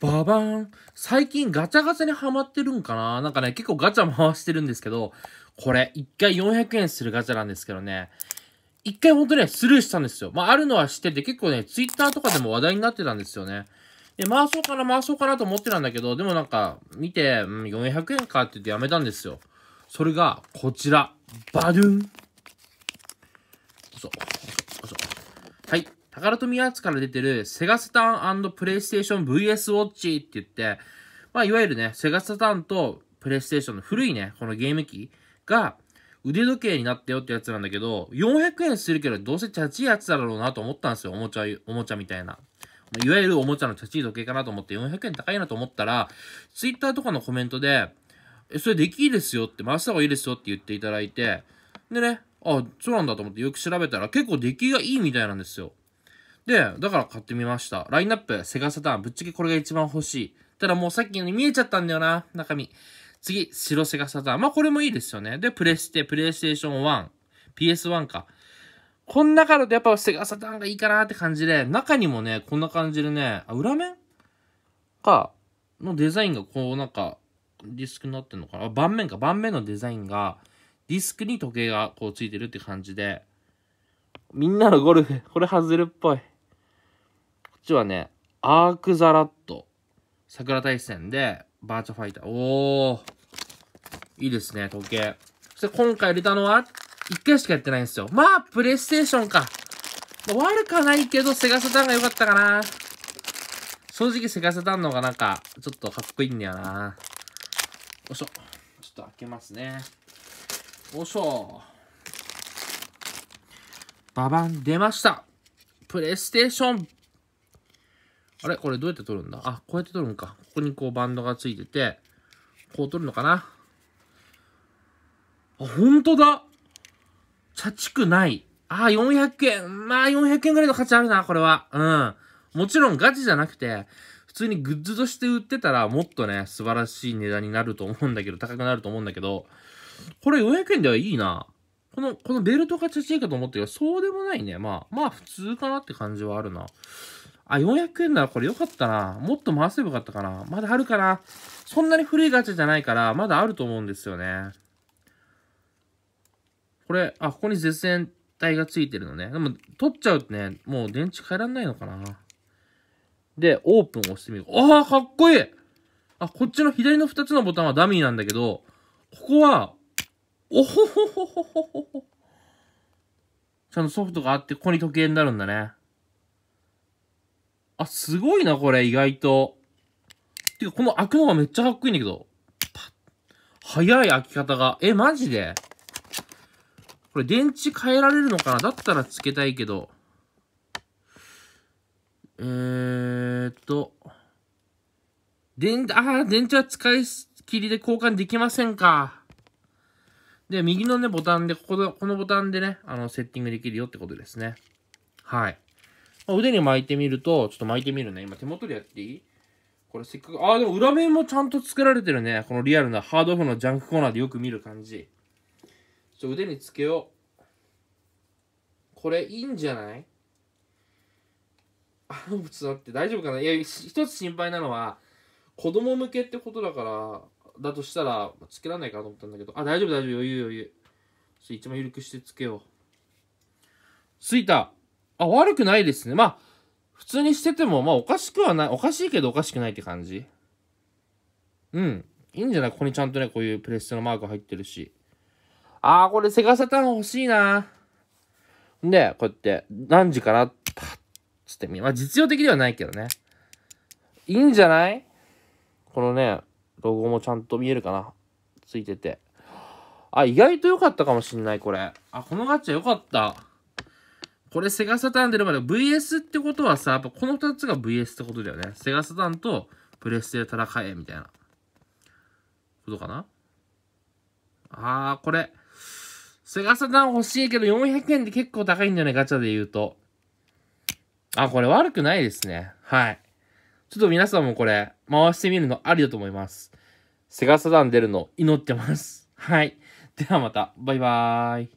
ババン。最近ガチャガチャにハマってるんかななんかね、結構ガチャ回してるんですけど、これ、一回400円するガチャなんですけどね、一回ほんとね、スルーしたんですよ。まあ、あるのは知ってて、結構ね、ツイッターとかでも話題になってたんですよね。で、回そうかな、回そうかなと思ってたんだけど、でもなんか、見て、うん、400円かって言ってやめたんですよ。それが、こちら。バドゥン。そう。タカラトミアーツから出てるセガサターンプレイステーション VS ウォッチって言って、まあ、いわゆるね、セガサターンとプレイステーションの古いね、このゲーム機が腕時計になったよってやつなんだけど、400円するけどどうせチャチいやつだろうなと思ったんですよ。おもちゃ、おもちゃみたいな。いわゆるおもちゃのチャチい時計かなと思って400円高いなと思ったら、ツイッターとかのコメントで、え、それできいいですよって、回した方がいいですよって言っていただいて、でね、あ、そうなんだと思ってよく調べたら結構出来がいいみたいなんですよ。で、だから買ってみました。ラインナップ、セガサターン、ぶっちゃけこれが一番欲しい。ただもうさっきのに見えちゃったんだよな、中身。次、白セガサターン。まあこれもいいですよね。で、プレステ、プレイステーション1、PS1 か。こん中らでやっぱセガサターンがいいかなって感じで、中にもね、こんな感じでね、あ、裏面か、のデザインがこうなんか、ディスクになってんのかな盤面か、盤面のデザインが、ディスクに時計がこうついてるって感じで、みんなのゴルフ、これ外れっぽい。ちはね、アークザラット。桜大戦で、バーチャファイター。おー。いいですね、時計。そして今回入れたのは、1回しかやってないんですよ。まあ、プレイステーションか。悪くはないけど、セガサタンが良かったかな。正直セガサタンの方がなんか、ちょっとかっこいいんだよな。よいしょ。ちょっと開けますね。よいしょ。ババン、出ました。プレイステーションあれこれどうやって取るんだあ、こうやって取るんか。ここにこうバンドがついてて、こう取るのかなあ、ほんとだ茶畜ない。あ、400円。まあ、400円ぐらいの価値あるな、これは。うん。もちろんガチじゃなくて、普通にグッズとして売ってたら、もっとね、素晴らしい値段になると思うんだけど、高くなると思うんだけど、これ400円ではいいな。この、このベルトがちっちゃいかと思ったけど、そうでもないね。まあ、まあ普通かなって感じはあるな。あ、400円ならこれ良かったな。もっと回せばよかったかな。まだあるかな。そんなに古いガチャじゃないから、まだあると思うんですよね。これ、あ、ここに絶縁体がついてるのね。でも、取っちゃうとね、もう電池変えらんないのかな。で、オープン押してみる。ああ、かっこいいあ、こっちの左の2つのボタンはダミーなんだけど、ここは、おほほほほほほほ。ちゃんとソフトがあって、ここに時計になるんだね。あ、すごいな、これ、意外と。ていうか、この開くのがめっちゃかっこいいんだけど。早い開き方が。え、マジでこれ電池変えられるのかなだったらつけたいけど。えーっと。電、あ電池は使い切りで交換できませんか。で、右のね、ボタンで、ここで、このボタンでね、あの、セッティングできるよってことですね。はい。腕に巻いてみると、ちょっと巻いてみるね。今手元でやっていいこれせっかく、あ、でも裏面もちゃんと作られてるね。このリアルなハードオフのジャンクコーナーでよく見る感じ。ちょ、腕につけよう。これいいんじゃないあ、ちょっと待って、大丈夫かないや、一つ心配なのは、子供向けってことだから、だとしたら、つけられないかと思ったんだけど、あ、大丈夫大丈夫、余裕余裕。ちょっと一番緩くしてつけよう。ついたあ、悪くないですね。まあ、普通にしてても、まあ、おかしくはない、おかしいけどおかしくないって感じ。うん。いいんじゃないここにちゃんとね、こういうプレステのマーク入ってるし。あー、これセガサターン欲しいな。で、こうやって、何時かな、パッつってみ、まあ、実用的ではないけどね。いいんじゃないこのね、ロゴもちゃんと見えるかな。ついてて。あ、意外と良かったかもしんない、これ。あ、このガチャ良かった。これセガサターン出るまで VS ってことはさ、やっぱこの2つが VS ってことだよね。セガサターンとプレステで戦え、みたいな。ことかなあー、これ。セガサターン欲しいけど400円で結構高いんだよね、ガチャで言うと。あ、これ悪くないですね。はい。ちょっと皆さんもこれ、回してみるのありだと思います。セガサターン出るの祈ってます。はい。ではまた。バイバーイ。